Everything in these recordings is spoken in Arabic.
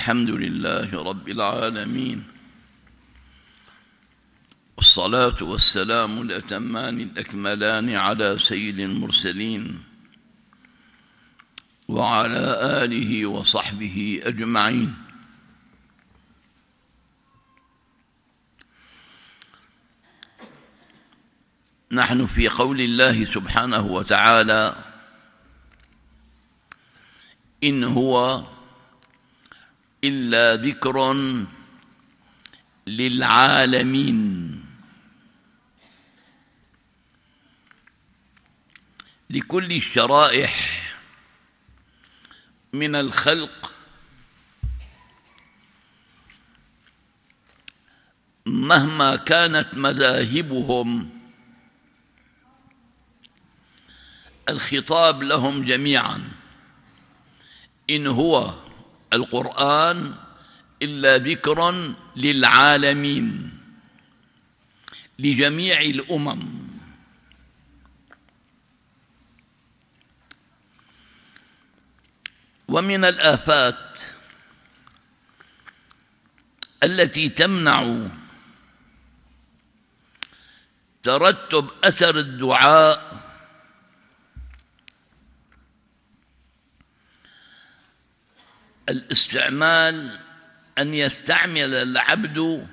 الحمد لله رب العالمين والصلاة والسلام الأتمان الأكملان على سيد المرسلين وعلى آله وصحبه أجمعين نحن في قول الله سبحانه وتعالى إن هو إلا ذكرا للعالمين لكل الشرائح من الخلق مهما كانت مذاهبهم الخطاب لهم جميعا إن هو القرآن إلا ذكرا للعالمين لجميع الأمم ومن الآفات التي تمنع ترتب أثر الدعاء الاستعمال أن يستعمل العبد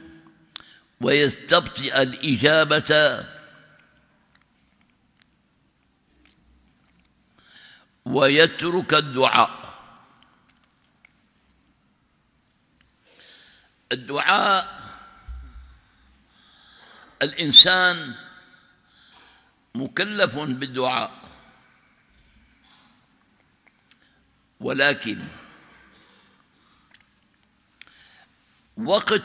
ويستبطئ الإجابة ويترك الدعاء الدعاء الإنسان مكلف بالدعاء ولكن وقت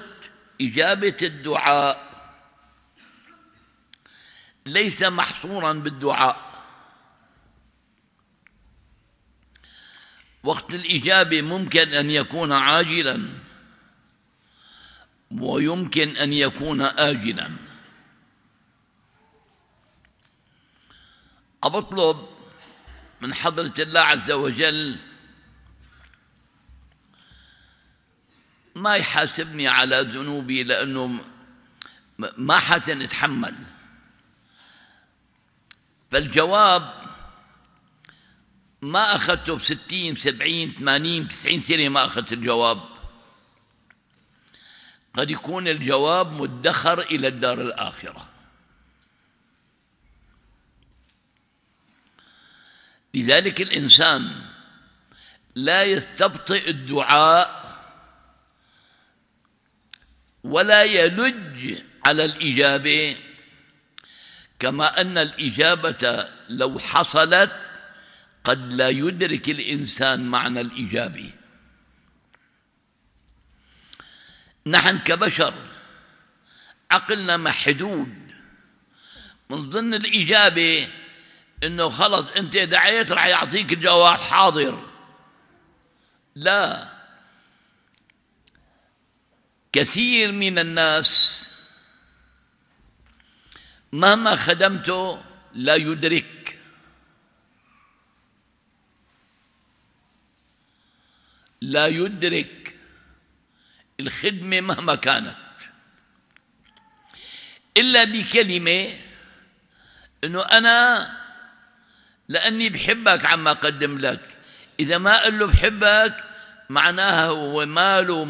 إجابة الدعاء ليس محصورا بالدعاء وقت الإجابة ممكن أن يكون عاجلا ويمكن أن يكون آجلا أطلب من حضرة الله عز وجل ما يحاسبني على ذنوبي لأنه ما حسن اتحمل فالجواب ما أخذته بستين سبعين ثمانين تسعين سنة ما أخذت الجواب قد يكون الجواب مدخر إلى الدار الآخرة لذلك الإنسان لا يستبطئ الدعاء ولا يلج على الإجابة كما أن الإجابة لو حصلت قد لا يدرك الإنسان معنى الإجابة نحن كبشر عقلنا محدود من ضمن الإجابة إنه خلص أنت دعيت رح يعطيك الجواب حاضر لا كثير من الناس مهما خدمته لا يدرك لا يدرك الخدمة مهما كانت إلا بكلمة إنه أنا لأني بحبك عما قدم لك إذا ما قال له بحبك معناها هو ماله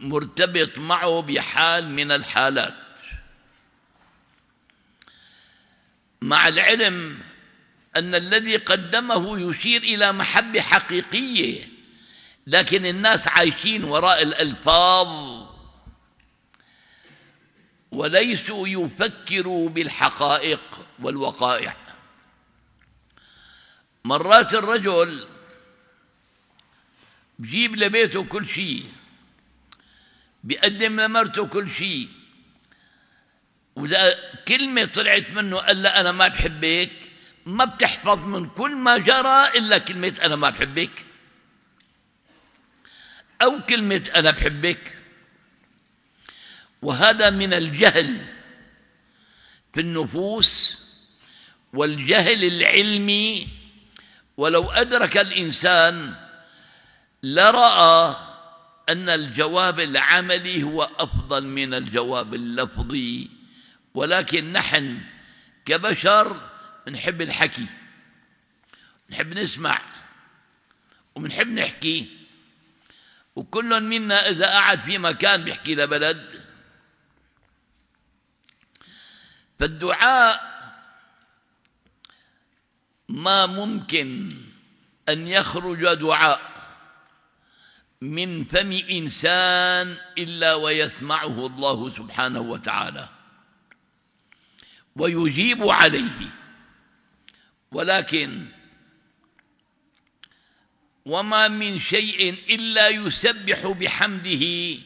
مرتبط معه بحال من الحالات مع العلم أن الذي قدمه يشير إلى محبة حقيقية لكن الناس عايشين وراء الألفاظ وليسوا يفكروا بالحقائق والوقائع مرات الرجل بجيب لبيته كل شيء بيقدم لمرته كل شيء وإذا كلمة طلعت منه قال لها أنا ما بحبك ما بتحفظ من كل ما جرى إلا كلمة أنا ما بحبك أو كلمة أنا بحبك وهذا من الجهل في النفوس والجهل العلمي ولو أدرك الإنسان لرأى أن الجواب العملي هو أفضل من الجواب اللفظي ولكن نحن كبشر نحب الحكي نحب نسمع ونحب نحكي وكل منا إذا قعد في مكان بيحكي لبلد فالدعاء ما ممكن أن يخرج دعاء من فم انسان الا ويسمعه الله سبحانه وتعالى ويجيب عليه ولكن وما من شيء الا يسبح بحمده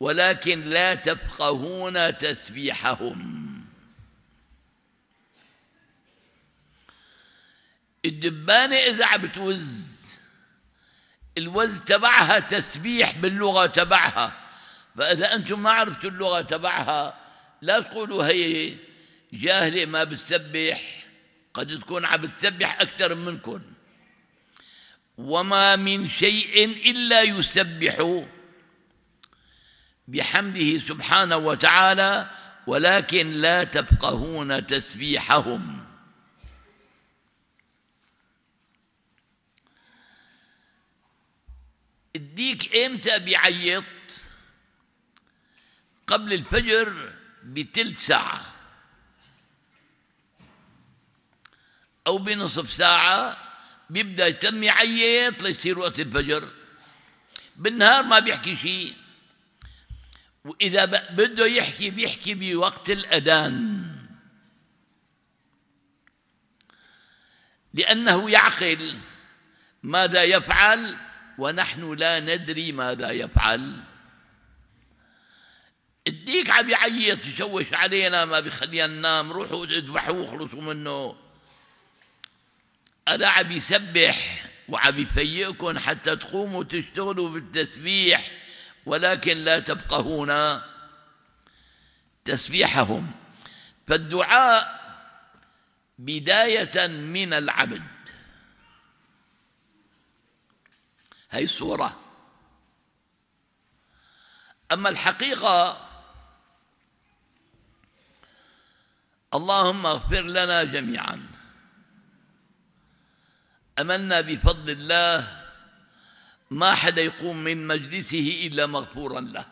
ولكن لا تفقهون تسبيحهم الدبانه اذا عبتوز الوز تبعها تسبيح باللغة تبعها فإذا أنتم ما عرفتوا اللغة تبعها لا تقولوا هي جاهلة ما بتسبح قد تكون عم بتسبح أكثر منكم وما من شيء إلا يسبح بحمده سبحانه وتعالى ولكن لا تفقهون تسبيحهم الديك امتى بيعيط قبل الفجر بتلت ساعة أو بنصف ساعة بيبدأ يتم يعيط ليصير وقت الفجر بالنهار ما بيحكي شيء وإذا بده يحكي بيحكي بوقت الأذان لأنه يعقل ماذا يفعل ونحن لا ندري ماذا يفعل الديك عم يعيط يشوش علينا ما بيخلينا ننام روحوا اذبحوه وخلصوا منه أنا عم يسبح وعم يفيئكم حتى تقوموا تشتغلوا بالتسبيح ولكن لا تبقهون تسبيحهم فالدعاء بداية من العبد هاي الصورة أما الحقيقة اللهم اغفر لنا جميعا أملنا بفضل الله ما حدا يقوم من مجلسه إلا مغفورا له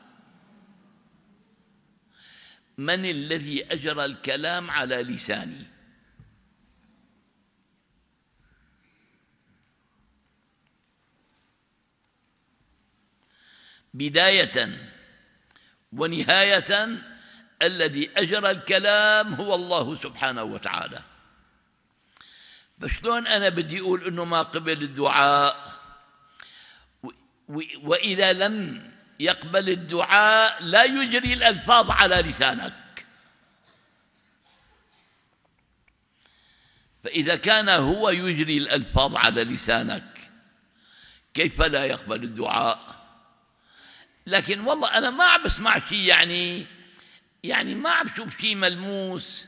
من الذي أجرى الكلام على لساني بداية ونهاية الذي أجرى الكلام هو الله سبحانه وتعالى فشلون أنا بدي أقول أنه ما قبل الدعاء وإذا لم يقبل الدعاء لا يجري الألفاظ على لسانك فإذا كان هو يجري الألفاظ على لسانك كيف لا يقبل الدعاء؟ لكن والله أنا ما عم بسمع شيء يعني يعني ما عم بشوف شيء ملموس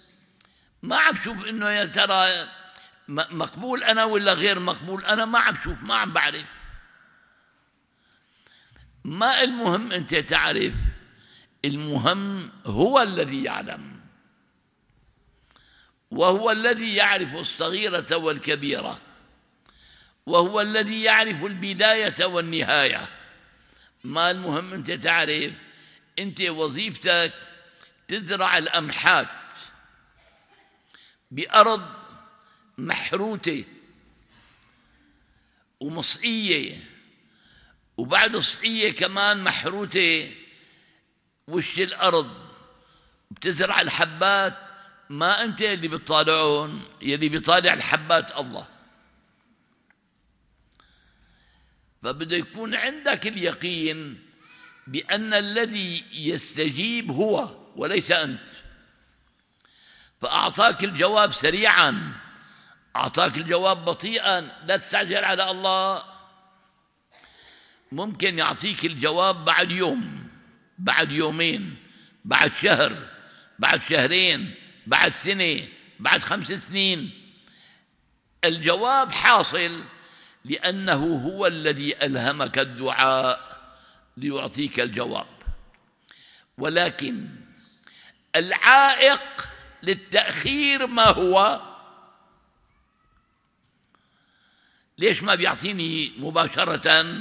ما عم بشوف إنه يا ترى مقبول أنا ولا غير مقبول أنا ما عم بشوف ما عم بعرف ما المهم أنت تعرف المهم هو الذي يعلم وهو الذي يعرف الصغيرة والكبيرة وهو الذي يعرف البداية والنهاية ما المهم أنت تعرف أنت وظيفتك تزرع الأمحات بأرض محروتة ومصئية وبعد صقية كمان محروتة وش الأرض بتزرع الحبات ما أنت اللي بتطالعهم يلي بيطالع الحبات الله فبده يكون عندك اليقين بأن الذي يستجيب هو وليس أنت فأعطاك الجواب سريعا أعطاك الجواب بطيئا لا تستعجل على الله ممكن يعطيك الجواب بعد يوم بعد يومين بعد شهر بعد شهرين بعد سنة بعد خمس سنين الجواب حاصل لأنه هو الذي ألهمك الدعاء ليعطيك الجواب ولكن العائق للتأخير ما هو ليش ما بيعطيني مباشرة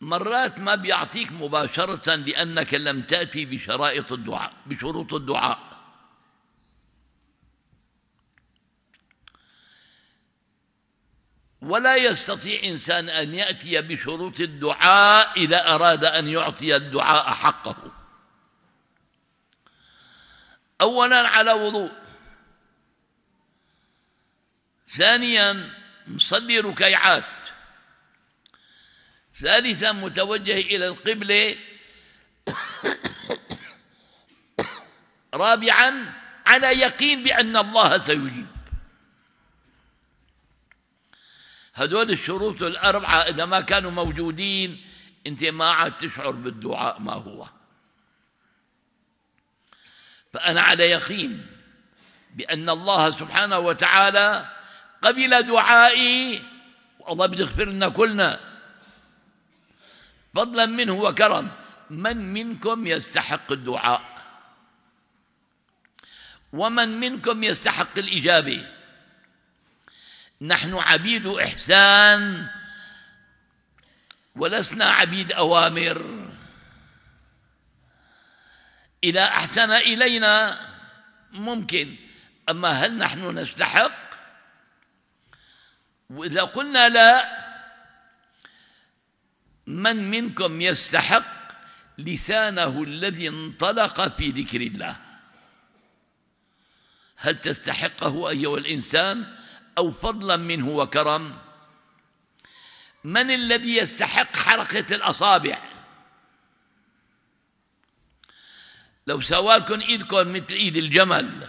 مرات ما بيعطيك مباشرة لأنك لم تأتي بشرائط الدعاء بشروط الدعاء ولا يستطيع إنسان أن يأتي بشروط الدعاء إذا أراد أن يعطي الدعاء حقه أولا على وضوء ثانيا مصلي ركيعات ثالثا متوجه إلى القبلة رابعا على يقين بأن الله سيجيب هذول الشروط الأربعة إذا ما كانوا موجودين أنت ما عاد تشعر بالدعاء ما هو فأنا على يقين بأن الله سبحانه وتعالى قبل دعائي والله بده يغفر لنا كلنا فضلا منه وكرم من منكم يستحق الدعاء ومن منكم يستحق الإجابة نحن عبيد إحسان ولسنا عبيد أوامر إذا أحسن إلينا ممكن أما هل نحن نستحق؟ وإذا قلنا لا من منكم يستحق لسانه الذي انطلق في ذكر الله هل تستحقه أيها الإنسان؟ أو فضلا منه وكرم من الذي يستحق حركة الأصابع لو سوالكم إيدكم مثل إيد الجمل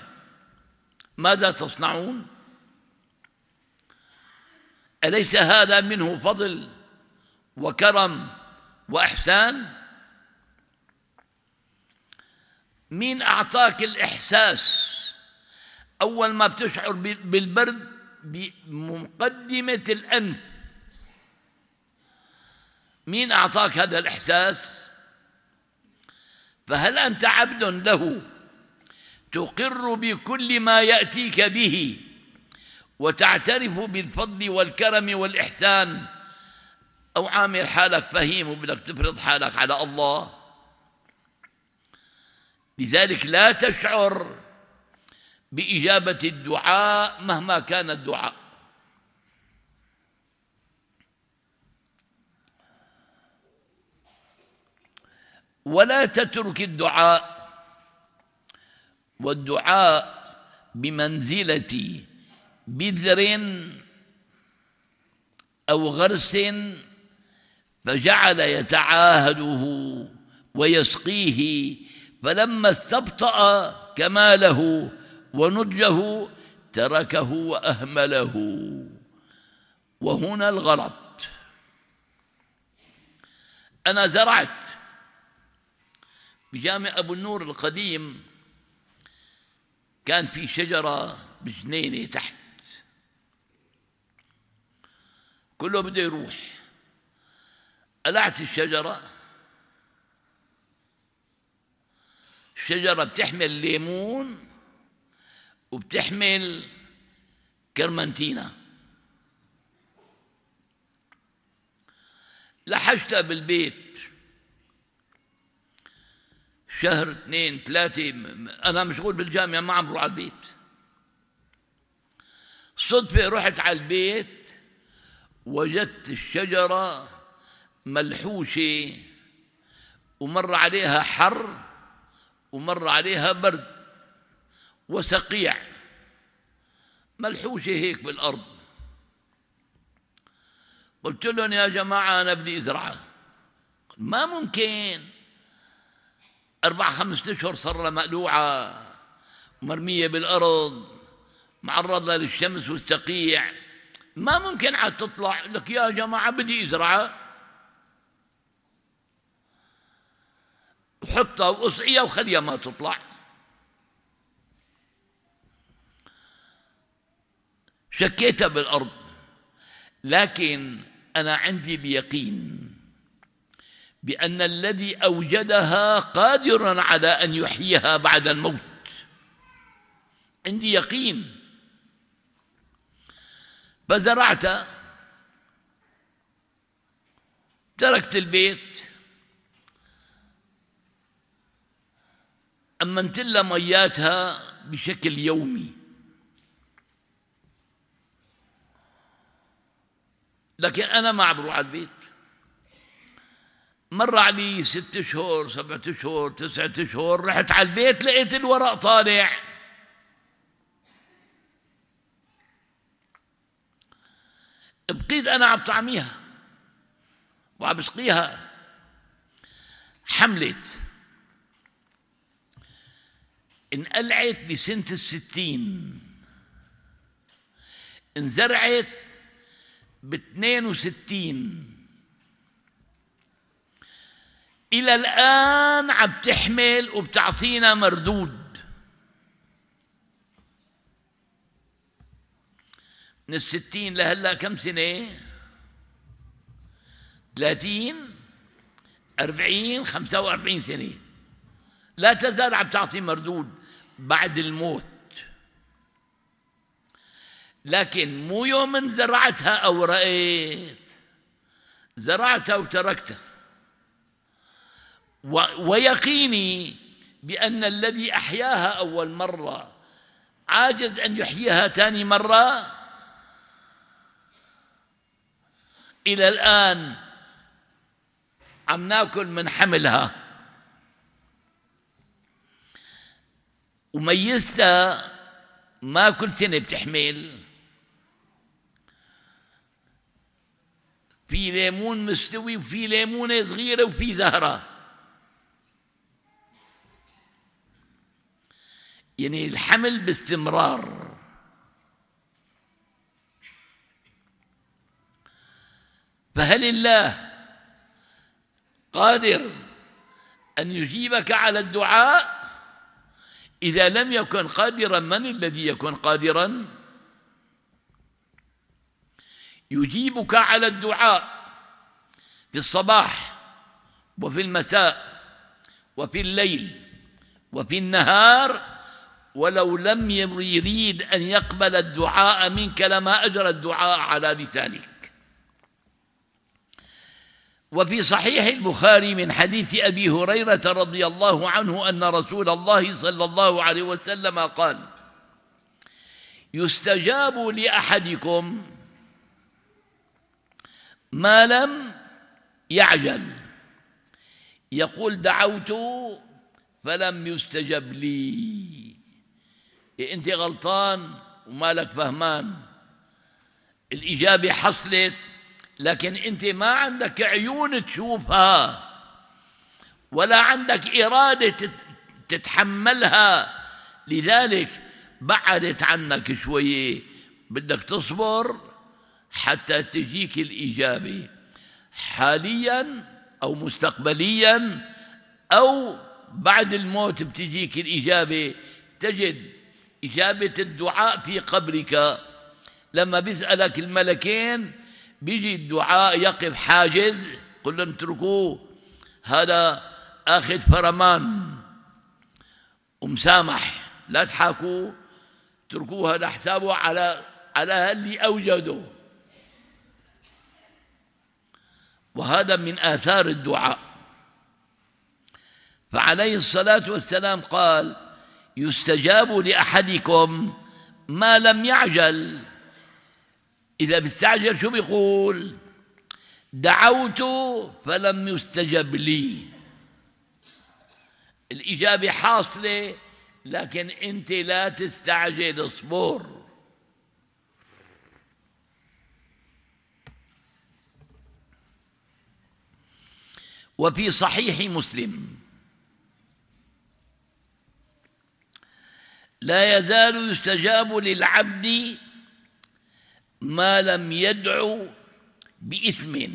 ماذا تصنعون أليس هذا منه فضل وكرم وإحسان مين أعطاك الإحساس أول ما بتشعر بالبرد بمقدمة الأنف مين أعطاك هذا الإحساس؟ فهل أنت عبد له تقر بكل ما يأتيك به وتعترف بالفضل والكرم والإحسان أو عامل حالك فهيم وبدك تفرض حالك على الله لذلك لا تشعر بإجابة الدعاء مهما كان الدعاء ولا تترك الدعاء والدعاء بمنزلة بذر أو غرس فجعل يتعاهده ويسقيه فلما استبطأ كماله ونضجه تركه واهمله وهنا الغلط انا زرعت بجامع ابو النور القديم كان في شجره بجنينه تحت كله بده يروح قلعت الشجره الشجره بتحمل ليمون وبتحمل كرمنتينا لحشتها بالبيت شهر اثنين ثلاثة أنا مشغول بالجامعة ما عم بروح على البيت صدفة رحت على البيت وجدت الشجرة ملحوشة ومر عليها حر ومر عليها برد وسقيع ملحوشة هيك بالأرض قلت لهم يا جماعة أنا بدي أزرع ما ممكن أربع خمس أشهر صار لها مقلوعة مرمية بالأرض معرضة للشمس والسقيع ما ممكن عاد تطلع لك يا جماعة بدي أزرع وحطها وأصعيها وخليها ما تطلع شكيت بالأرض لكن أنا عندي اليقين بأن الذي أوجدها قادر على أن يحييها بعد الموت عندي يقين فزرعت تركت البيت أمنت لها مياتها بشكل يومي لكن أنا عم بروح على البيت مر علي ست شهور سبعة شهور تسعة شهور رحت على البيت لقيت الورق طالع بقيت أنا عم طعميها وعم بسقيها حملت انقلعت بسنة الستين انزرعت ب 62 إلى الآن عم تحمل وبتعطينا مردود من الستين لهلا كم سنة؟ ثلاثين أربعين خمسة وأربعين سنة لا تزال عم تعطي مردود بعد الموت لكن مو يوم زرعتها أو رأيت زرعتها وتركتها ويقيني بأن الذي أحياها أول مرة عاجز أن يحييها ثاني مرة إلى الآن عم ناكل من حملها وميزتها ما كل سنة بتحمل في ليمون مستوي وفي ليمونة صغيرة وفي زهرة يعني الحمل باستمرار فهل الله قادر أن يجيبك على الدعاء إذا لم يكن قادرا من الذي يكون قادرا؟ يجيبك على الدعاء في الصباح وفي المساء وفي الليل وفي النهار ولو لم يريد أن يقبل الدعاء منك لما أجرى الدعاء على لسانك وفي صحيح البخاري من حديث أبي هريرة رضي الله عنه أن رسول الله صلى الله عليه وسلم قال يستجاب لأحدكم ما لم يعجل يقول دعوت فلم يستجب لي إيه، انت غلطان ومالك فهمان الإجابة حصلت لكن أنت ما عندك عيون تشوفها ولا عندك إرادة تتحملها لذلك بعدت عنك شوية بدك تصبر حتى تجيك الإجابة حاليا أو مستقبليا أو بعد الموت بتجيك الإجابة تجد إجابة الدعاء في قبرك لما بيسألك الملكين بيجي الدعاء يقف حاجز قل لهم اتركوه هذا اخذ فرمان ومسامح لا تحاكوه اتركوه هذا حسابه على على اللي اوجده وهذا من آثار الدعاء فعليه الصلاة والسلام قال يستجاب لأحدكم ما لم يعجل إذا بيستعجل شو بيقول دعوت فلم يستجب لي الإجابة حاصلة لكن أنت لا تستعجل اصبر وفي صحيح مسلم لا يزال يستجاب للعبد ما لم يدعو بإثم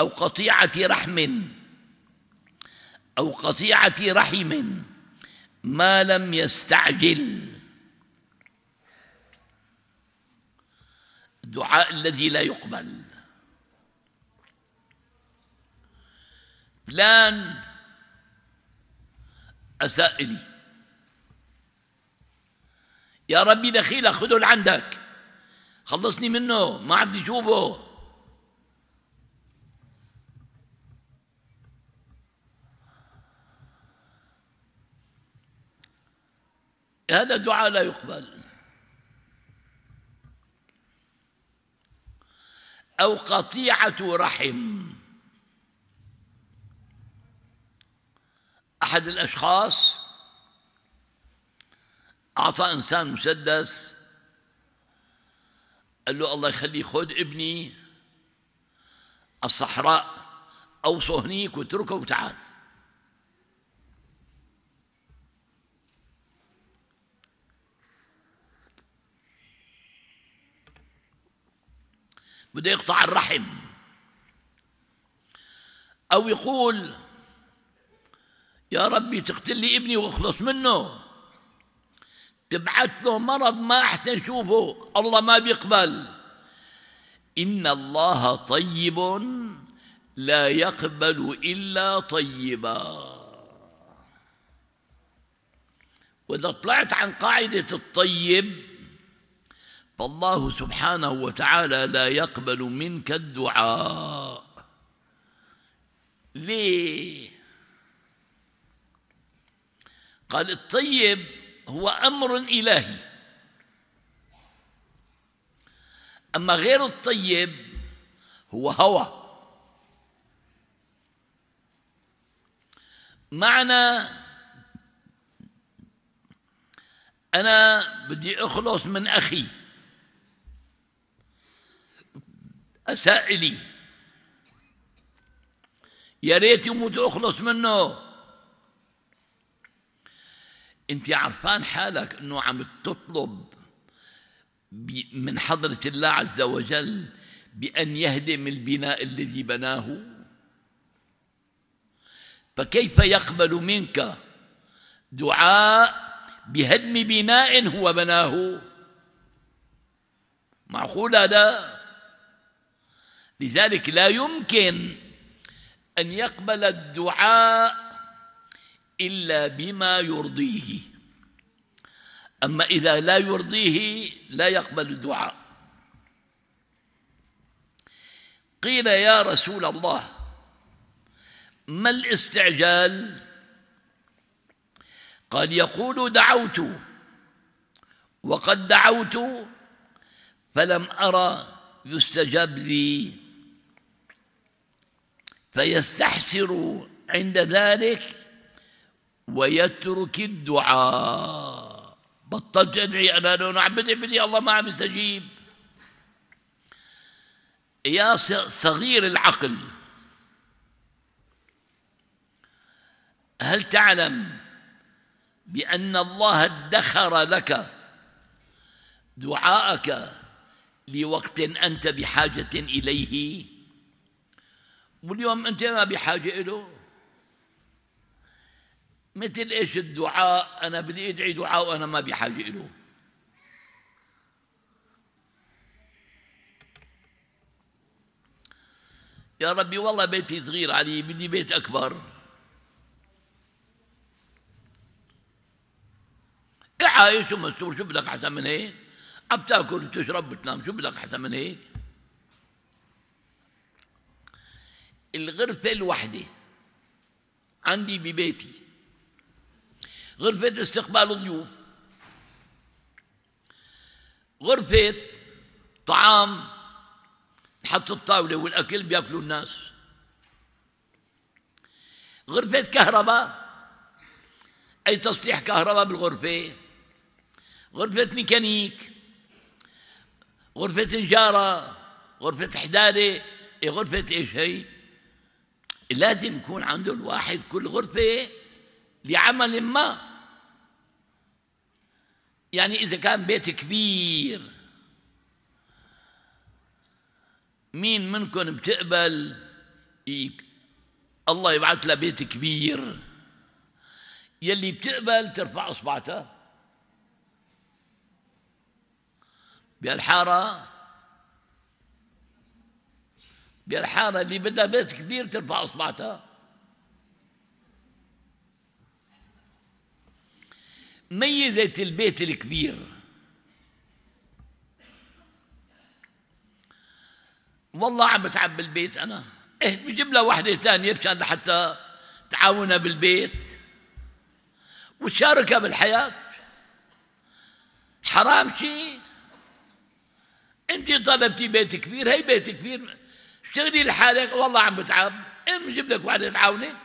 أو قطيعة رحم أو قطيعة رحم ما لم يستعجل الدعاء الذي لا يقبل بلان أساء يا ربي دخيل خذه لعندك خلصني منه ما عاد يشوفه هذا دعاء لا يقبل أو قطيعة رحم أحد الأشخاص أعطى إنسان مسدس قال له الله يخليه خذ ابني الصحراء أوصه هنيك وتركه وتعال بده يقطع الرحم أو يقول يا ربي تقتل لي ابني واخلص منه تبعث له مرض ما احسن شوفه الله ما بيقبل ان الله طيب لا يقبل الا طيبا واذا طلعت عن قاعده الطيب فالله سبحانه وتعالى لا يقبل منك الدعاء ليه قال الطيب هو أمر إلهي أما غير الطيب هو هوى معنى أنا بدي أخلص من أخي أساء يا ريت يموت أخلص منه انت عرفان حالك انه عم تطلب من حضرة الله عز وجل بأن يهدم البناء الذي بناه فكيف يقبل منك دعاء بهدم بناء هو بناه معقول هذا لذلك لا يمكن أن يقبل الدعاء إلا بما يرضيه أما إذا لا يرضيه لا يقبل الدعاء قيل يا رسول الله ما الاستعجال قال يقول دعوت وقد دعوت فلم أرى يستجاب لي فيستحسر عند ذلك ويترك الدعاء بطلت أدعي أنا لو عبدي بدي الله ما عم يستجيب يا صغير العقل هل تعلم بأن الله ادخر لك دعاءك لوقت أنت بحاجة إليه واليوم أنت ما بحاجة إله مثل ايش الدعاء انا بدي ادعي دعاء وانا ما بحاجه له يا ربي والله بيتي صغير علي بدي بيت اكبر إيه عايش ومستور شو بدك احسن من هيك عم تاكل وتشرب وتنام شو بدك احسن من هيك الغرفة الوحدة عندي ببيتي غرفة استقبال الضيوف غرفة طعام نحط الطاولة والأكل بياكلوا الناس غرفة كهرباء أي تصليح كهرباء بالغرفة غرفة ميكانيك غرفة نجارة غرفة حدادة إيه غرفة إيش هي لازم يكون عنده الواحد كل غرفة لعمل ما يعني إذا كان بيت كبير مين منكم بتقبل الله يبعث له بيت كبير يلي بتقبل ترفع اصبعتها بهالحاره بهالحاره اللي بدها بيت كبير ترفع اصبعتها ميزت البيت الكبير والله عم بتعب البيت انا ايه بجيب لها وحده ثانيه مشان لحتى تعاونها بالبيت وتشاركها بالحياه حرام شيء انت طلبتي بيت كبير هي بيت كبير اشتغلي لحالك والله عم بتعب ايه بجيب لك وحده تعاونك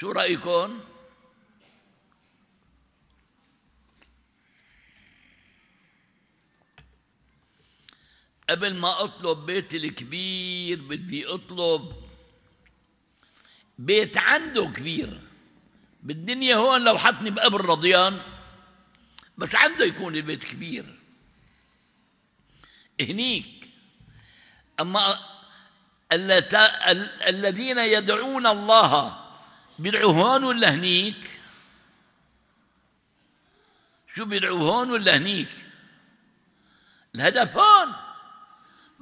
شو رايكم قبل ما اطلب بيت الكبير بدي اطلب بيت عنده كبير بالدنيا هون لو حطني بقبر رضيان بس عنده يكون البيت كبير هنيك اما الذين يدعون الله بيدعوا هون ولا هنيك شو بيدعوا هون ولا هنيك الهدف هون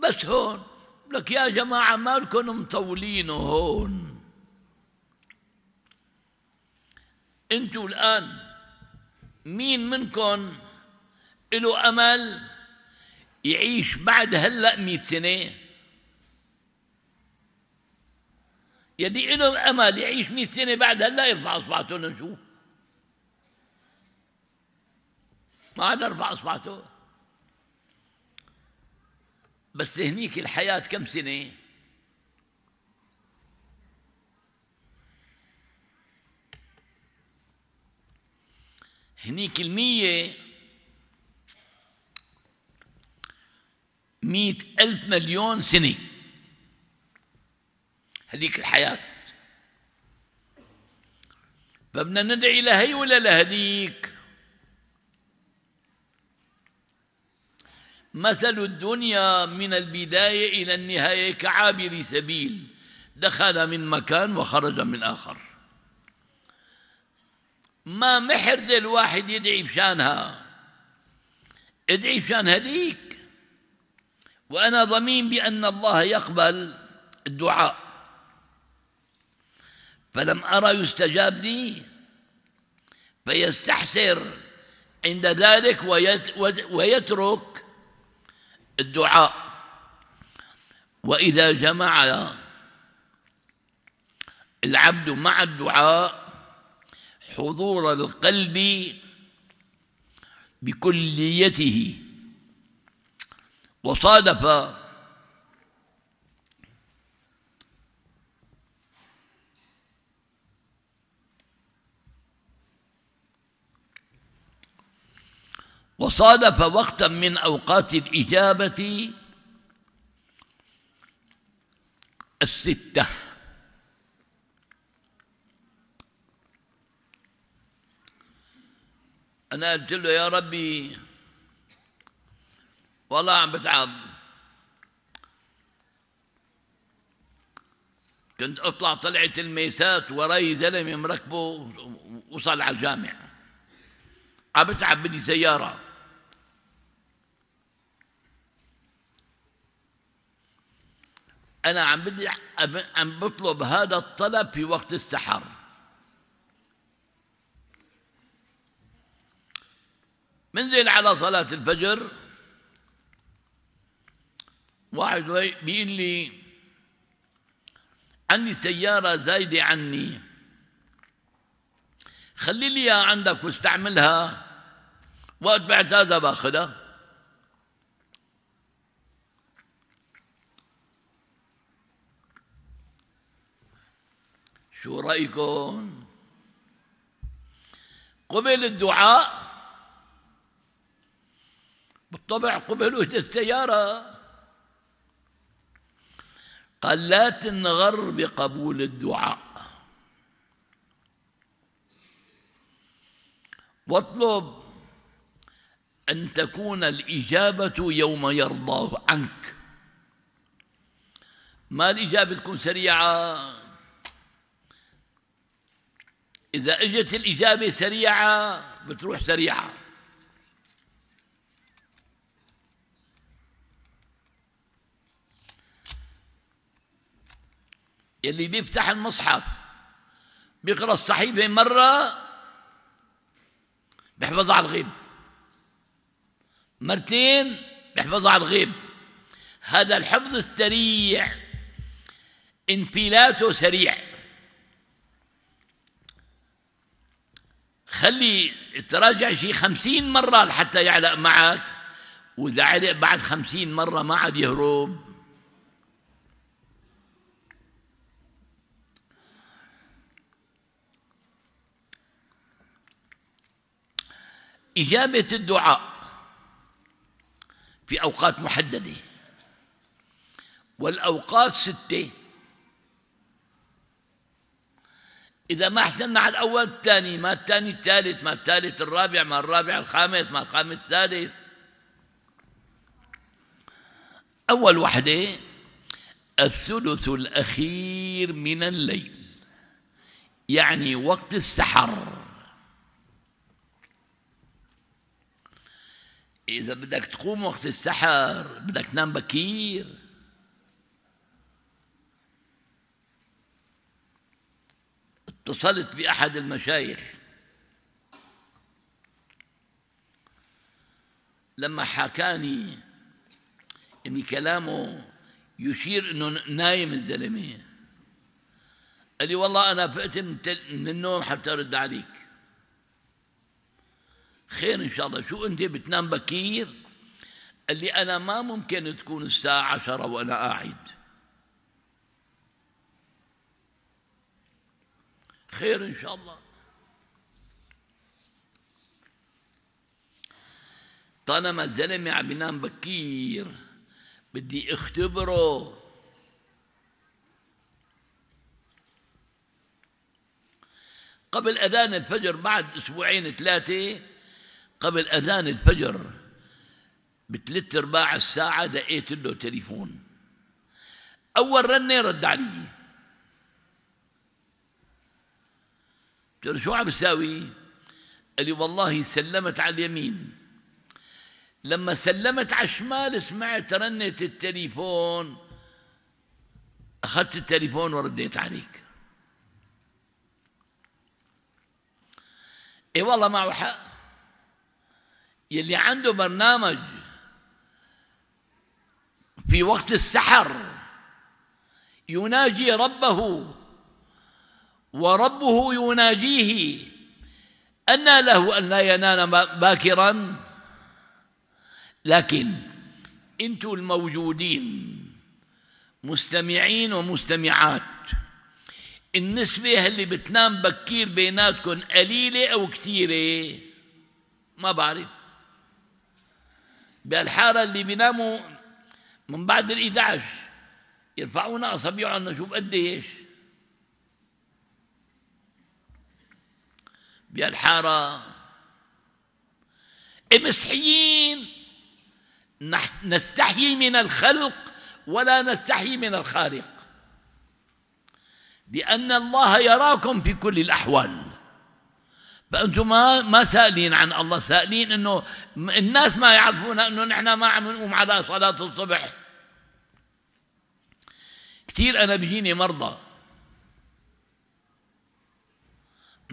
بس هون لك يا جماعة مالكم مطولين هون انتوا الآن مين منكم له أمل يعيش بعد هلأ مئة سنة يدي له أمل يعيش مئة سنة بعد هلأ يرفع أصبعته نشوف ما عاد ارفع أصبعته بس هنيك الحياة كم سنة هنيك المية مئة ألف مليون سنة هذيك الحياة فبدنا ندعي لهي ولا لهديك مثل الدنيا من البداية إلى النهاية كعابر سبيل دخل من مكان وخرج من آخر ما محر الواحد يدعي بشانها ادعي بشان هذيك وأنا ضمين بأن الله يقبل الدعاء فلم أرى يستجاب لي فيستحسر عند ذلك ويترك الدعاء وإذا جمع العبد مع الدعاء حضور القلب بكليته وصادف وصادف وقتا من أوقات الإجابة الستة أنا قلت له يا ربي والله عم بتعب كنت اطلع طلعت الميسات وراي زلمه مركبه وصل على الجامع عم بتعب بدي سياره أنا عم بدي عم بطلب هذا الطلب في وقت السحر منزل على صلاة الفجر واحد بيقول لي عندي سيارة زايدة عني خلي لي عندك واستعملها وقت بعتازها باخذها شو رأيكم قبل الدعاء بالطبع قبل وجد السيارة قال لا تنغر بقبول الدعاء واطلب أن تكون الإجابة يوم يرضاه عنك ما الإجابة تكون سريعة إذا إجت الإجابة سريعة بتروح سريعة يلي بيفتح المصحف بيقرأ الصحيفة مرة بيحفظها على الغيب مرتين بيحفظها على الغيب هذا الحفظ السريع انفلاته سريع خلي تراجع شي خمسين مرة حتى يعلق معك وإذا علق بعد خمسين مرة ما عاد يهرب إجابة الدعاء في أوقات محددة والأوقات سته إذا ما أحسننا على الأول الثاني ما الثاني الثالث ما الثالث الرابع ما الرابع الخامس ما الخامس الثالث أول وحدة الثلث الأخير من الليل يعني وقت السحر إذا بدك تقوم وقت السحر بدك تنام بكير اتصلت بأحد المشايخ لما حكاني إن كلامه يشير إنه نايم الزلمة قال لي والله أنا فقت من النوم حتى أرد عليك خير إن شاء الله شو أنت بتنام بكير قال لي أنا ما ممكن تكون الساعة عشرة وأنا قاعد خير إن شاء الله طالما الزلمة عم ينام بكير بدي اختبره قبل أذان الفجر بعد أسبوعين ثلاثة قبل أذان الفجر بثلاث أرباع الساعة دقيت له تليفون أول رنة رد علي قال شو عم تساوي؟ قال لي والله سلمت على اليمين لما سلمت على الشمال سمعت رنة التليفون أخذت التليفون ورديت عليك اي والله معه حق يلي عنده برنامج في وقت السحر يناجي ربه وربه يناجيه أنى له أن لا ينال باكرا لكن أنتم الموجودين مستمعين ومستمعات النسبة اللي بتنام بكير بيناتكم قليلة أو كثيرة ما بعرف بالحارة اللي بيناموا من بعد ال 11 يرفعون أصابعهم نشوف قديش بالحاره مسحيين نستحي من الخلق ولا نستحي من الخالق لأن الله يراكم في كل الأحوال فأنتم ما ما سائلين عن الله سائلين أنه الناس ما يعرفون أنه نحن ما عم نقوم على صلاة الصبح كثير أنا بيجيني مرضى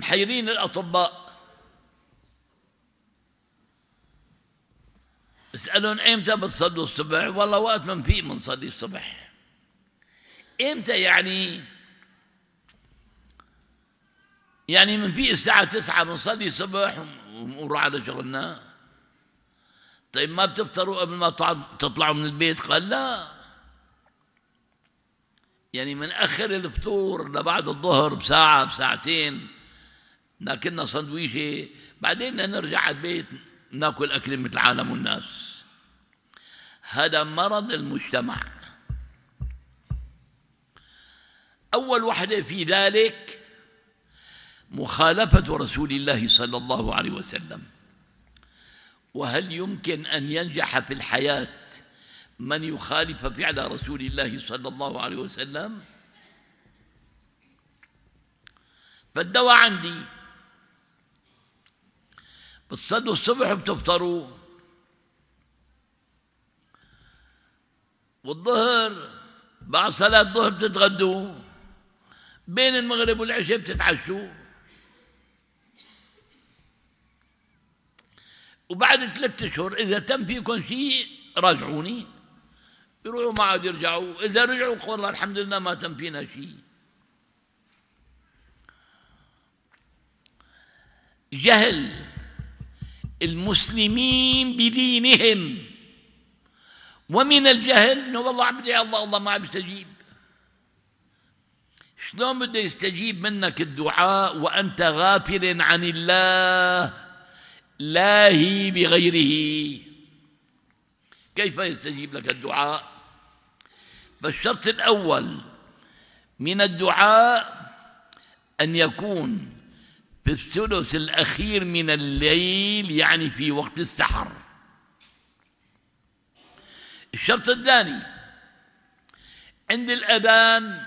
محيرين الأطباء اسألهم إمتى بتصلوا الصبح والله وقت فيه من بنصلي الصبح إمتى يعني يعني من فيه الساعة تسعة بنصلي الصبح ونروح على شغلنا طيب ما بتفطروا قبل ما تطلعوا من البيت قال لا يعني من اخر الفطور لبعد الظهر بساعه بساعتين ناكلنا سندويشة بعدين نرجع على البيت ناكل أكل مثل العالم والناس هذا مرض المجتمع أول وحدة في ذلك مخالفة رسول الله صلى الله عليه وسلم وهل يمكن أن ينجح في الحياة من يخالف فعل رسول الله صلى الله عليه وسلم فالدواء عندي بتصلوا الصبح بتفطروا والظهر بعد صلاة الظهر بتتغدوا بين المغرب والعشاء بتتعشوا وبعد ثلاثة أشهر إذا تم فيكم شيء راجعوني يروحوا ما عاد يرجعوا إذا رجعوا والله الحمد لله ما تم فينا شيء جهل المسلمين بدينهم ومن الجهل انه والله بدعي الله الله ما عم بيستجيب شلون بده يستجيب منك الدعاء وانت غافل عن الله لاهي بغيره كيف يستجيب لك الدعاء فالشرط الاول من الدعاء ان يكون في الثلث الأخير من الليل يعني في وقت السحر الشرط الثاني عند الأذان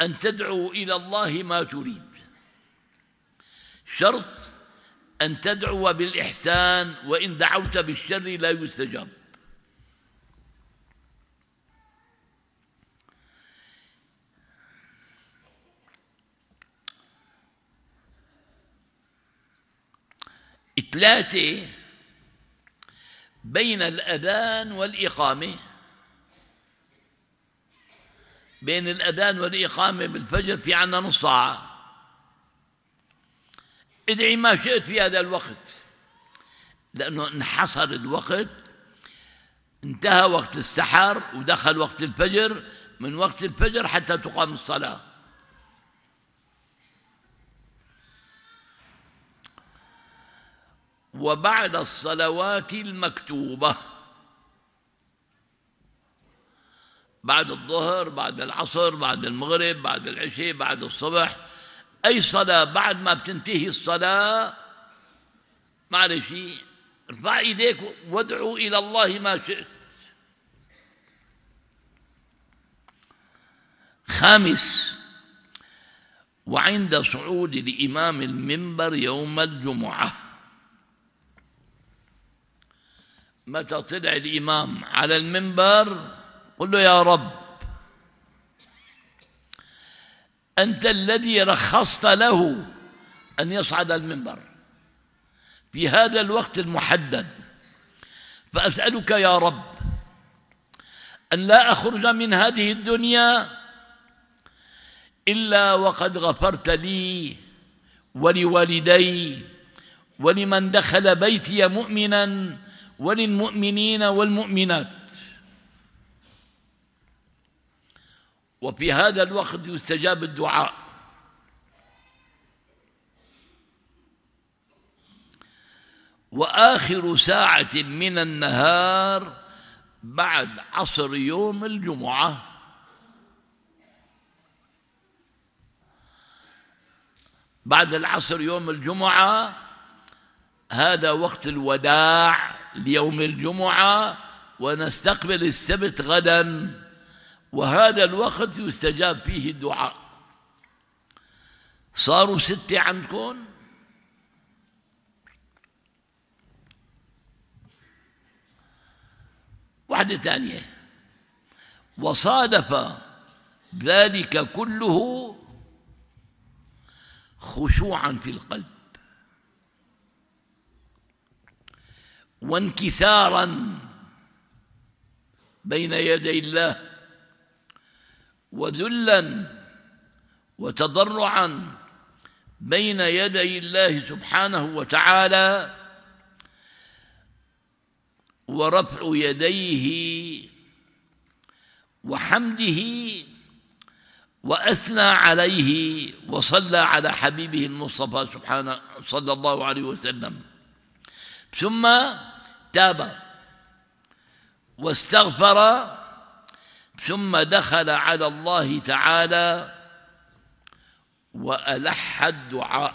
أن تدعو إلى الله ما تريد شرط أن تدعو بالإحسان وإن دعوت بالشر لا يستجاب ثلاثة بين الأذان والإقامة بين الأذان والإقامة بالفجر في عنا نص ساعة ادعي ما شئت في هذا الوقت لأنه انحصر الوقت انتهى وقت السحر ودخل وقت الفجر من وقت الفجر حتى تقام الصلاة وبعد الصلوات المكتوبة بعد الظهر بعد العصر بعد المغرب بعد العشاء بعد الصبح أي صلاة بعد ما بتنتهي الصلاة معلش ارفع ايديك وادعو إلى الله ما شئت خامس وعند صعود الإمام المنبر يوم الجمعه متى طلع الإمام على المنبر قل له يا رب أنت الذي رخصت له أن يصعد المنبر في هذا الوقت المحدد فأسألك يا رب أن لا أخرج من هذه الدنيا إلا وقد غفرت لي ولوالدي ولمن دخل بيتي مؤمنا وللمؤمنين والمؤمنات وفي هذا الوقت يستجاب الدعاء وآخر ساعة من النهار بعد عصر يوم الجمعة بعد العصر يوم الجمعة هذا وقت الوداع ليوم الجمعة ونستقبل السبت غدا وهذا الوقت يستجاب فيه الدعاء صاروا ستة عندكم واحدة ثانية وصادف ذلك كله خشوعا في القلب وانكسارا بين يدي الله وذلا وتضرعا بين يدي الله سبحانه وتعالى ورفع يديه وحمده واثنى عليه وصلى على حبيبه المصطفى سبحانه صلى الله عليه وسلم ثم تاب واستغفر ثم دخل على الله تعالى وألح الدعاء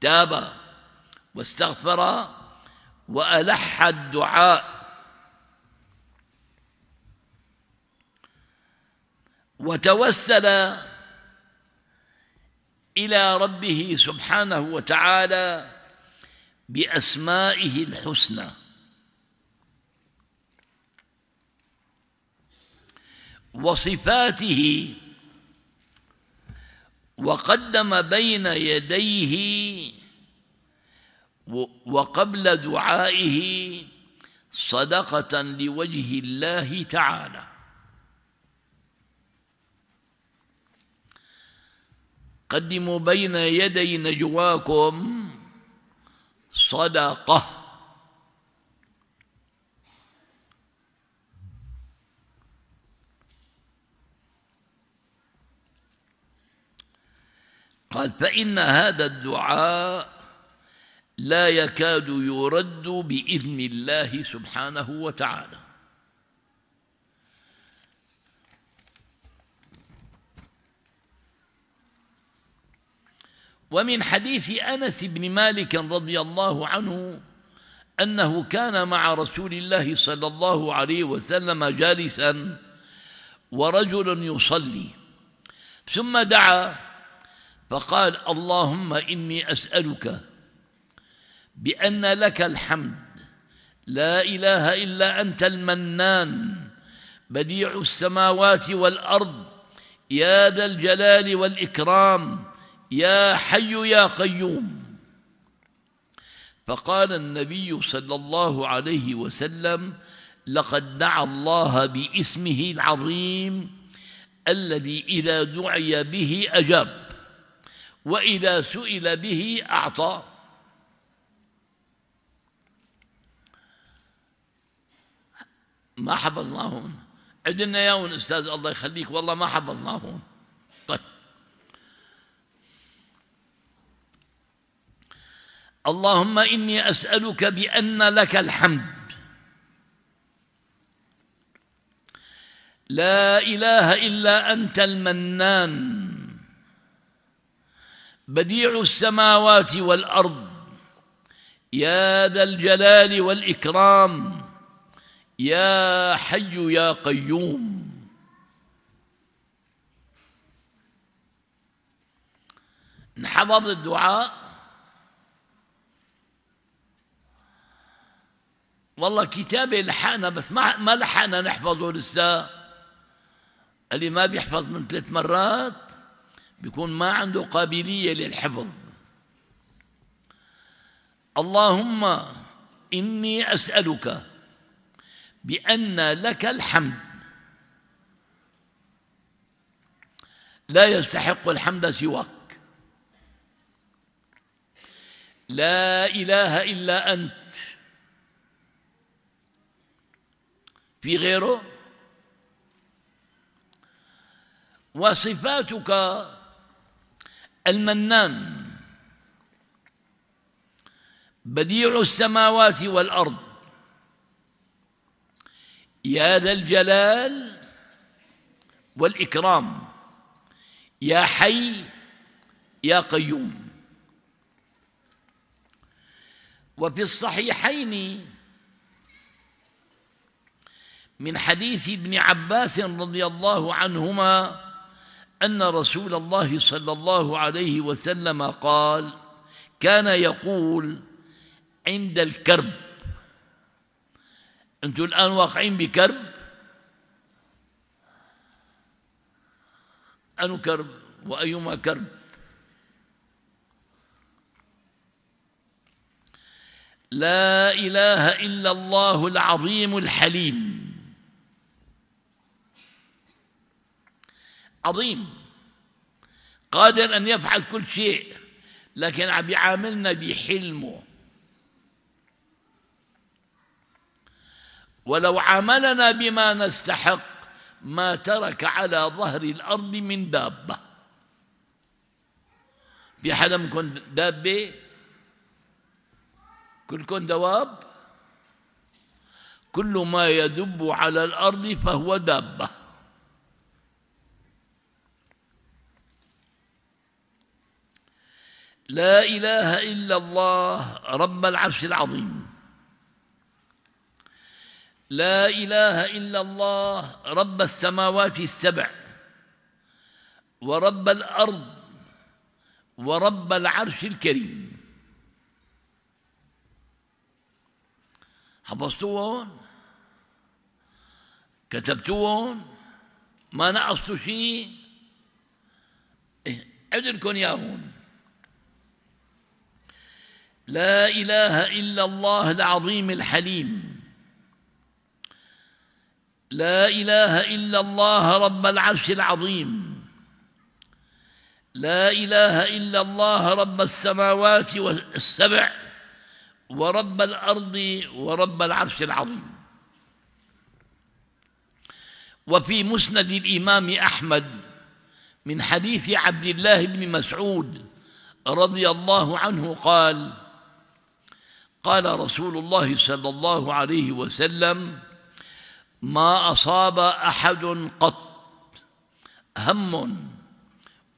تاب واستغفر وألح الدعاء وتوسل الى ربه سبحانه وتعالى باسمائه الحسنى وصفاته وقدم بين يديه وقبل دعائه صدقه لوجه الله تعالى قدموا بين يدي نجواكم صدقة قال فإن هذا الدعاء لا يكاد يرد بإذن الله سبحانه وتعالى ومن حديث أنس بن مالك رضي الله عنه أنه كان مع رسول الله صلى الله عليه وسلم جالسا ورجل يصلي ثم دعا فقال اللهم إني أسألك بأن لك الحمد لا إله إلا أنت المنان بديع السماوات والأرض يا ذا الجلال والإكرام يا حي يا قيوم فقال النبي صلى الله عليه وسلم لقد دعا الله باسمه العظيم الذي اذا دعي به اجاب واذا سئل به اعطى ما حفظناهم عدنا يا استاذ الله يخليك والله ما حفظناهم اللهم إني أسألك بأن لك الحمد لا إله إلا أنت المنان بديع السماوات والأرض يا ذا الجلال والإكرام يا حي يا قيوم انحضر الدعاء والله كتابة لحقنا بس ما ما لحقنا نحفظه لسه اللي ما بيحفظ من ثلاث مرات بيكون ما عنده قابلية للحفظ اللهم إني أسألك بأن لك الحمد لا يستحق الحمد سواك لا إله إلا أنت في غيره وصفاتك المنان بديع السماوات والارض يا ذا الجلال والاكرام يا حي يا قيوم وفي الصحيحين من حديث ابن عباس رضي الله عنهما أن رسول الله صلى الله عليه وسلم قال كان يقول عند الكرب أنتم الآن واقعين بكرب أن كرب وأيما كرب لا إله إلا الله العظيم الحليم عظيم قادر أن يفعل كل شيء لكن عم يعاملنا بحلمه ولو عاملنا بما نستحق ما ترك على ظهر الأرض من دابة في حدا منكم دابة كلكم دواب كل ما يدب على الأرض فهو دابة لا إله إلا الله رب العرش العظيم لا إله إلا الله رب السماوات السبع ورب الأرض ورب العرش الكريم حفظتوهم كتبتوهم ما نقصتوا شيء إيه، عدلكم هون لا إله إلا الله العظيم الحليم لا إله إلا الله رب العرش العظيم لا إله إلا الله رب السماوات والسبع ورب الأرض ورب العرش العظيم وفي مسند الإمام أحمد من حديث عبد الله بن مسعود رضي الله عنه قال قال رسول الله صلى الله عليه وسلم ما اصاب احد قط هم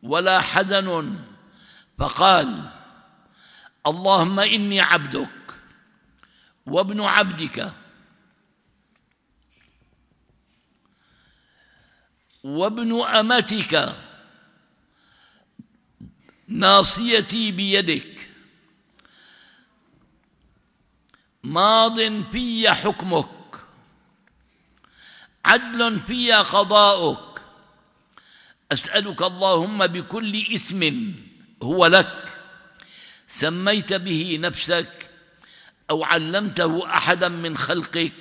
ولا حزن فقال اللهم اني عبدك وابن عبدك وابن امتك ناصيتي بيدك ماض في حكمك عدل في قضاؤك أسألك اللهم بكل اسم هو لك سميت به نفسك أو علمته أحدا من خلقك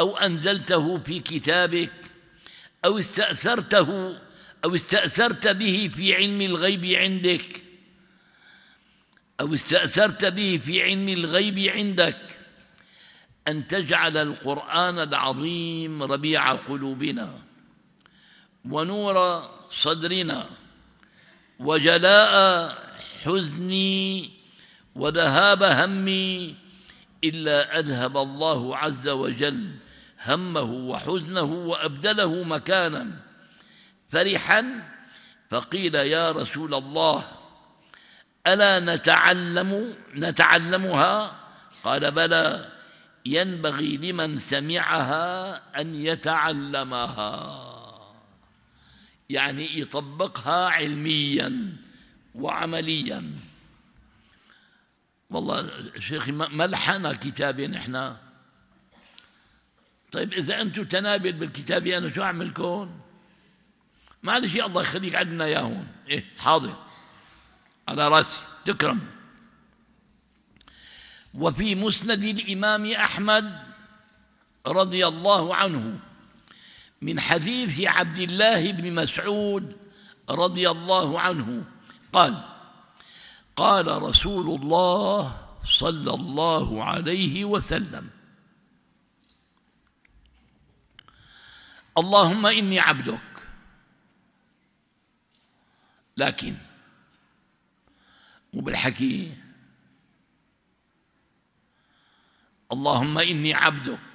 أو أنزلته في كتابك أو استأثرته أو استأثرت به في علم الغيب عندك أو استأثرت به في علم الغيب عندك أن تجعل القرآن العظيم ربيع قلوبنا ونور صدرنا وجلاء حزني وذهاب همي إلا أذهب الله عز وجل همه وحزنه وأبدله مكانا فرحا فقيل يا رسول الله ألا نتعلم نتعلمها قال بلى ينبغي لمن سمعها أن يتعلمها يعني يطبقها علميا وعمليا والله شيخي ما لحنا كتابي نحن طيب اذا انتم تنابل بالكتابي انا شو اعمل معلش يا الله يخليك عندنا يا هون ايه حاضر على رأسي تكرم وفي مسند الإمام أحمد رضي الله عنه من حديث عبد الله بن مسعود رضي الله عنه قال قال رسول الله صلى الله عليه وسلم اللهم إني عبدك لكن وبالحكي اللهم إني عبدك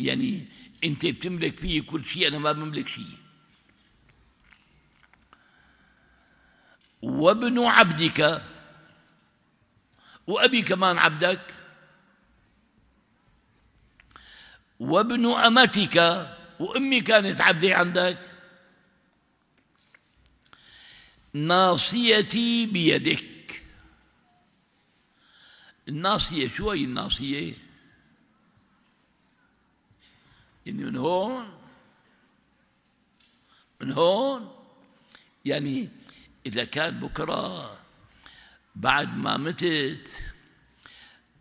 يعني أنت بتملك فيه كل شيء أنا ما بملك شيء وابن عبدك وأبي كمان عبدك وابن أمتك وأمي كانت عبدي عندك ناصيتي بيدك الناصية شو هي الناصية؟ يعني من هون من هون يعني إذا كان بكرة بعد ما متت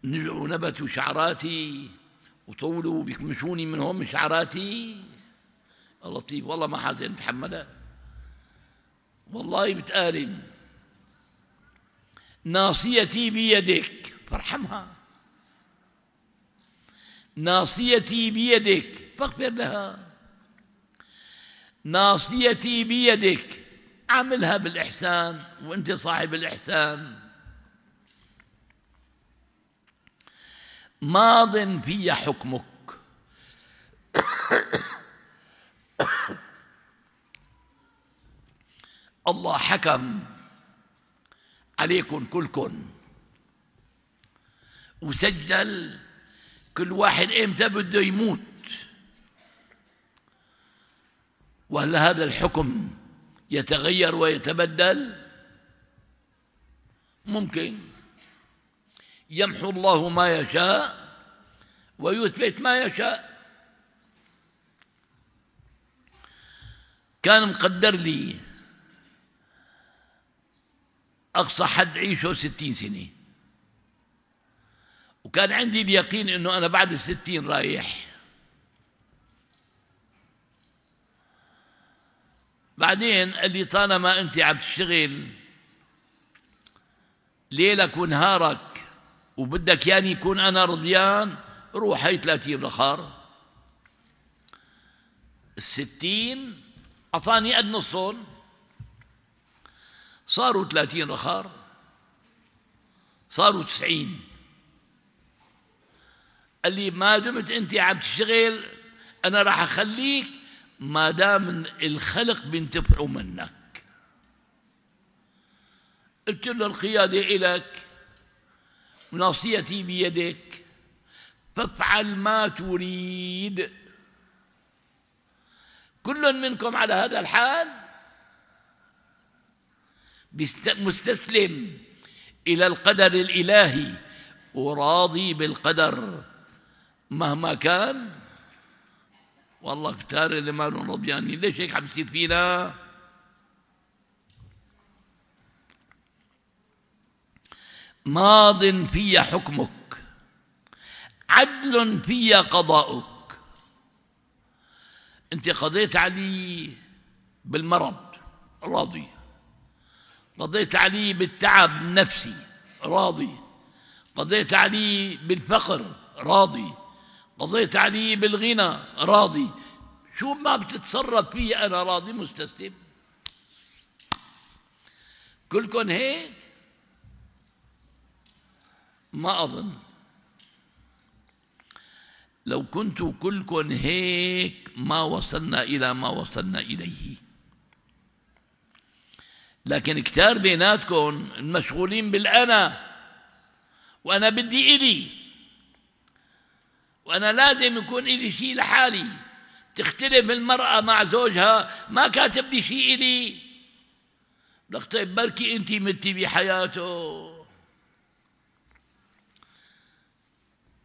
نزعوا نبتوا شعراتي وطولوا بيكمشوني من هون شعراتي لطيف والله ما حازن تحملها والله بتآلم ناصيتي بيدك فارحمها ناصيتي بيدك فاغفر لها ناصيتي بيدك عملها بالإحسان وأنت صاحب الإحسان ماض في حكمك الله حكم عليكم كلكم وسجل كل واحد امتى بده يموت وهل هذا الحكم يتغير ويتبدل ممكن يمحو الله ما يشاء ويثبت ما يشاء كان مقدر لي أقصى حد عيشه ستين سنة وكان عندي اليقين أنه أنا بعد الستين رايح بعدين قال لي طالما أنت عم تشتغل ليلك ونهارك وبدك يعني يكون أنا رضيان روح هي 30 رخار الستين أعطاني قد نصهم صاروا 30 رخار صاروا 90 قال لي ما دمت انت عم تشتغل انا راح اخليك ما دام الخلق بينتفعوا منك قلت له القياده الك ناصيتي بيدك فافعل ما تريد كل منكم على هذا الحال مستسلم إلى القدر الإلهي وراضي بالقدر مهما كان والله كتار اللي ما لهم رضيانين ليش هيك عم يصير فينا ماض في حكمك عدل في قضاؤك انت قضيت علي بالمرض راضي قضيت عليه بالتعب النفسي راضي قضيت عليه بالفقر راضي قضيت عليه بالغنى راضي شو ما بتتصرف فيه أنا راضي مستسلم كلكم هيك ما أظن لو كنتوا كلكم هيك ما وصلنا إلى ما وصلنا إليه لكن كتار بيناتكم مشغولين بالأنا وأنا بدي إلي وأنا لازم يكون إلي شيء لحالي تختلف المرأة مع زوجها ما كاتب لي شيء إلي لك طيب بركي أنت متي بحياته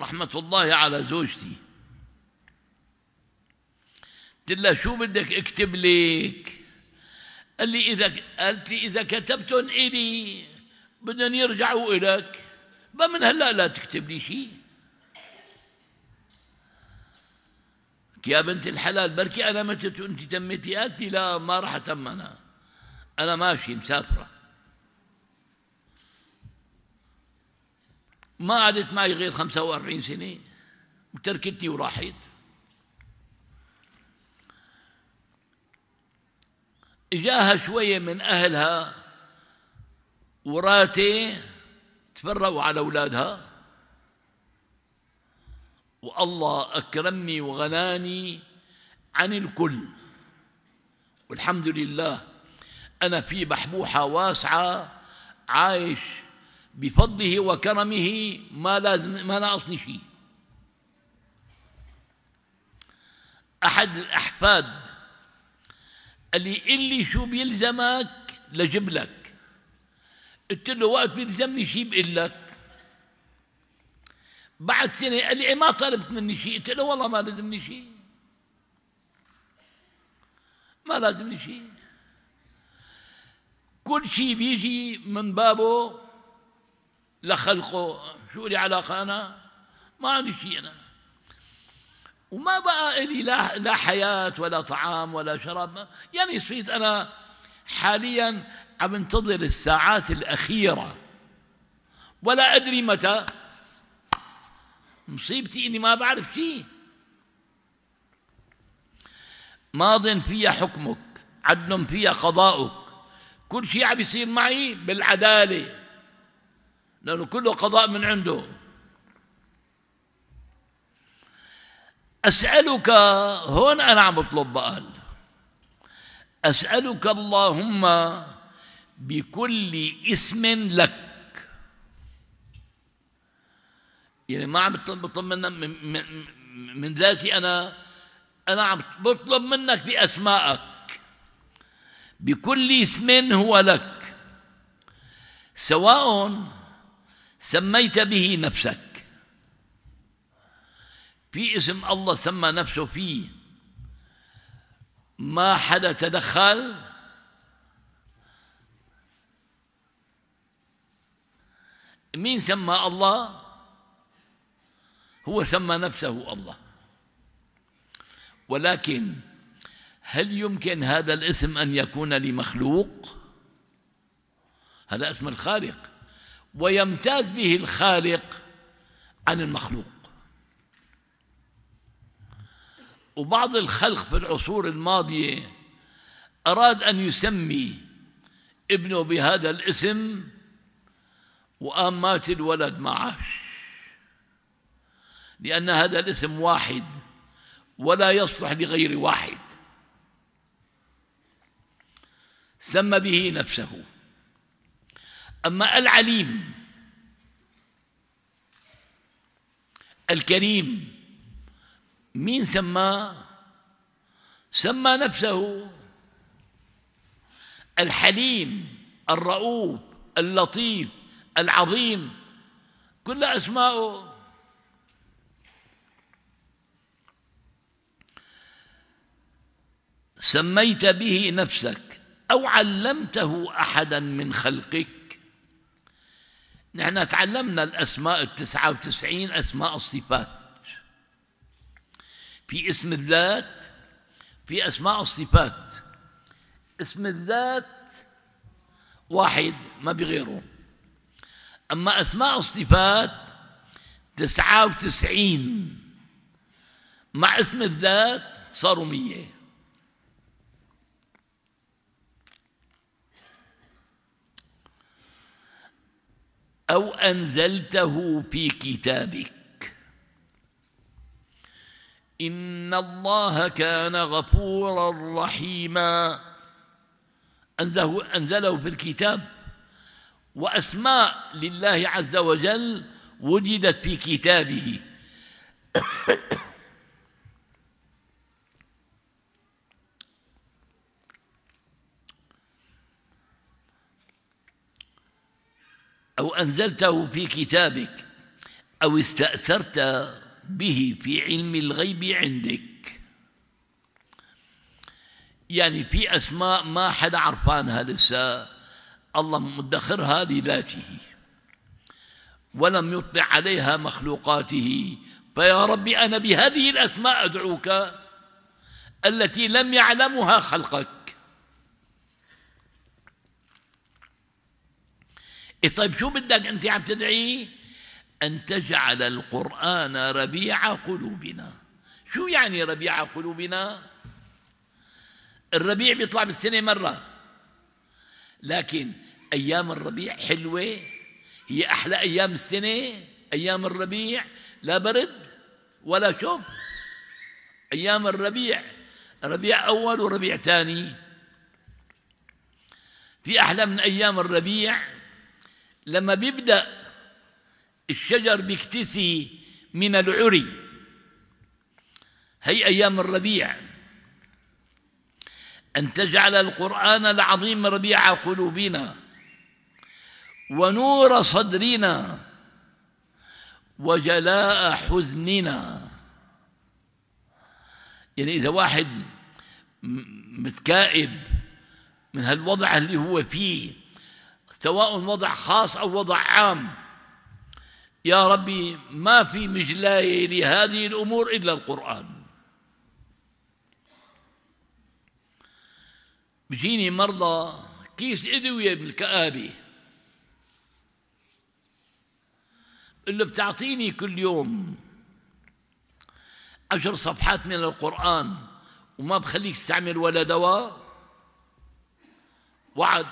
رحمة الله على زوجتي قلت لها شو بدك اكتب لك قال لي إذا قالت لي إذا كتبتن إلي بدهم يرجعوا إلك ما من هلا لا تكتب لي شيء يا بنت الحلال بركي أنا متت وأنت تميتي قالت لي لا ما راح أتم أنا أنا ماشي مسافرة ما قعدت معي غير 45 سنة وتركتني وراحت إجاها شوية من أهلها وراتي تفرقوا على أولادها والله أكرمني وغناني عن الكل والحمد لله أنا في بحبوحة واسعة عايش بفضله وكرمه ما لازم ما ناقصني شيء أحد الأحفاد قال لي اللي شو بيلزمك لجيب لك قلت له وقت بيلزمني شيء بقول لك بعد سنة قال لي إيه ما طلبت مني شيء قلت له والله ما لازمني شيء ما لازمني شيء كل شيء بيجي من بابه لخلقه شو لي علاقة أنا ما عندي شيء أنا وما بقى لي لا, لا حياة ولا طعام ولا شراب يعني صرت أنا حاليا عم انتظر الساعات الأخيرة ولا أدري متى مصيبتي إني ما بعرف شيء ماض في حكمك عدل في قضاؤك كل شيء عم يصير معي بالعدالة لأنه كله قضاء من عنده أسألك هون أنا عم بطلب بقى أسألك اللهم بكل اسم لك يعني ما عم بطلب من, من ذاتي أنا أنا عم بطلب منك بأسمائك بكل اسم هو لك سواء سميت به نفسك في اسم الله سمى نفسه فيه ما حدا تدخل مين سمى الله هو سمى نفسه الله ولكن هل يمكن هذا الاسم أن يكون لمخلوق هذا اسم الخالق ويمتاز به الخالق عن المخلوق وبعض الخلق في العصور الماضية أراد أن يسمي ابنه بهذا الاسم وقام مات الولد ما عاش لأن هذا الاسم واحد ولا يصلح لغير واحد سمى به نفسه أما العليم الكريم مين سماه سمى نفسه الحليم الرؤوف اللطيف العظيم كل أسماؤه سميت به نفسك أو علمته أحدا من خلقك نحن تعلمنا الأسماء التسعة وتسعين أسماء الصفات في اسم الذات في أسماء الصفات اسم الذات واحد ما بغيره أما أسماء الصفات تسعة وتسعين مع اسم الذات صاروا مية أو أنزلته في كتابك إن الله كان غفورا رحيما أنزله, أنزله في الكتاب وأسماء لله عز وجل وجدت في كتابه أو أنزلته في كتابك أو استأثرت به في علم الغيب عندك يعني في أسماء ما حدا عرفانها لسه الله مدخرها لذاته ولم يطلع عليها مخلوقاته فيا رب أنا بهذه الأسماء أدعوك التي لم يعلمها خلقك إيه طيب شو بدك أنت عم تدعي أن تجعل القرآن ربيع قلوبنا شو يعني ربيع قلوبنا؟ الربيع بيطلع بالسنة مرة لكن أيام الربيع حلوة هي أحلى أيام السنة أيام الربيع لا برد ولا شوب أيام الربيع ربيع أول وربيع ثاني في أحلى من أيام الربيع لما بيبدأ الشجر بيكتسي من العري هي أيام الربيع أن تجعل القرآن العظيم ربيع قلوبنا ونور صدرنا وجلاء حزننا يعني إذا واحد متكائب من هالوضع اللي هو فيه سواء وضع خاص أو وضع عام يا ربي ما في مجلاي لهذه الأمور إلا القرآن بجيني مرضى كيس أدوية بالكآبة اللي بتعطيني كل يوم عشر صفحات من القرآن وما بخليك تستعمل ولا دواء وعد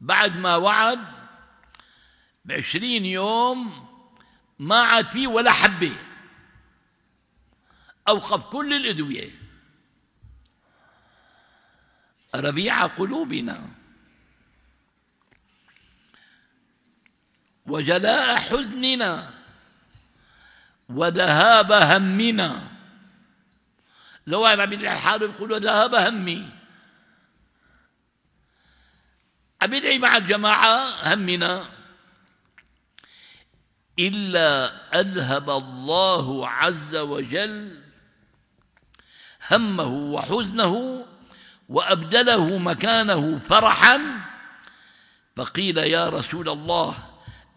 بعد ما وعد بعشرين يوم ما عاد فيه ولا حبة أوقف كل الأدوية ربيع قلوبنا وجلاء حزننا وذهاب همنا لو عم يدعي الحارب يقول وذهاب همي عم يدعي مع الجماعة همنا إلا أذهب الله عز وجل همه وحزنه وأبدله مكانه فرحا فقيل يا رسول الله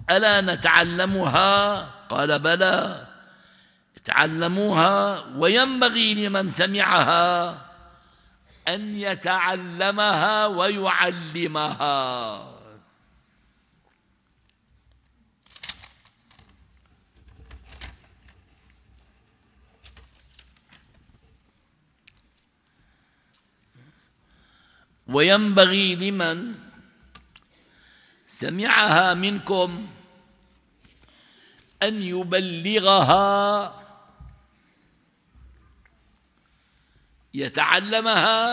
ألا نتعلمها قال بلى تعلموها وينبغي لمن سمعها أن يتعلمها ويعلمها وينبغي لمن سمعها منكم أن يبلغها يتعلمها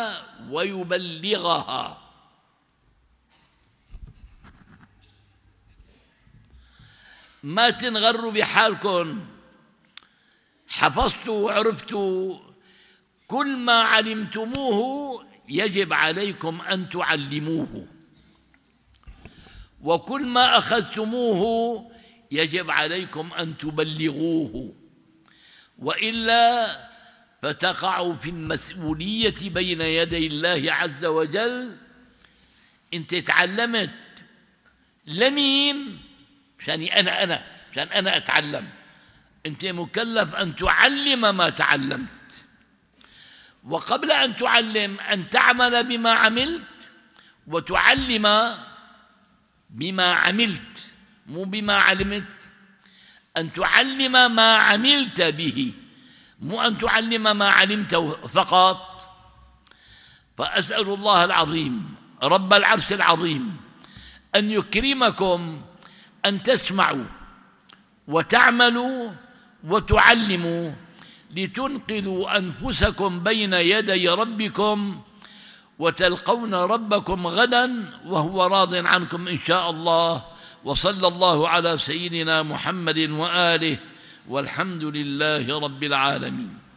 ويبلغها ما تنغروا بحالكم حفظتوا وعرفتوا كل ما علمتموه يجب عليكم أن تعلموه وكل ما أخذتموه يجب عليكم أن تبلغوه وإلا فتقعوا في المسؤولية بين يدي الله عز وجل أنت تعلمت لمين؟ شاني أنا أنا مشان أنا أتعلم أنت مكلف أن تعلم ما تعلمت وقبل أن تعلم أن تعمل بما عملت وتعلم بما عملت مو بما علمت أن تعلم ما عملت به مو أن تعلم ما علمت فقط فأسأل الله العظيم رب العرش العظيم أن يكرمكم أن تسمعوا وتعملوا وتعلموا لتنقذوا أنفسكم بين يدي ربكم وتلقون ربكم غدا وهو راض عنكم إن شاء الله وصلى الله على سيدنا محمد وآله والحمد لله رب العالمين